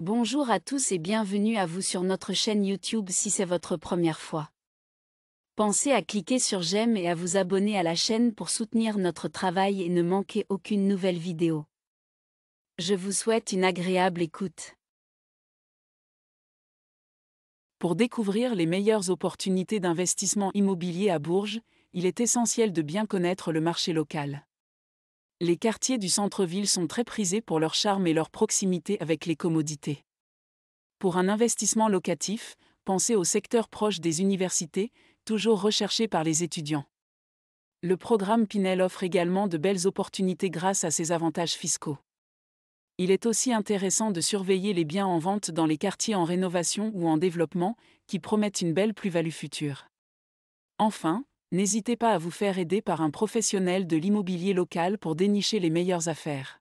Bonjour à tous et bienvenue à vous sur notre chaîne YouTube si c'est votre première fois. Pensez à cliquer sur j'aime et à vous abonner à la chaîne pour soutenir notre travail et ne manquer aucune nouvelle vidéo. Je vous souhaite une agréable écoute. Pour découvrir les meilleures opportunités d'investissement immobilier à Bourges, il est essentiel de bien connaître le marché local les quartiers du centre-ville sont très prisés pour leur charme et leur proximité avec les commodités. Pour un investissement locatif, pensez au secteur proche des universités, toujours recherché par les étudiants. Le programme Pinel offre également de belles opportunités grâce à ses avantages fiscaux. Il est aussi intéressant de surveiller les biens en vente dans les quartiers en rénovation ou en développement, qui promettent une belle plus-value future. Enfin, N'hésitez pas à vous faire aider par un professionnel de l'immobilier local pour dénicher les meilleures affaires.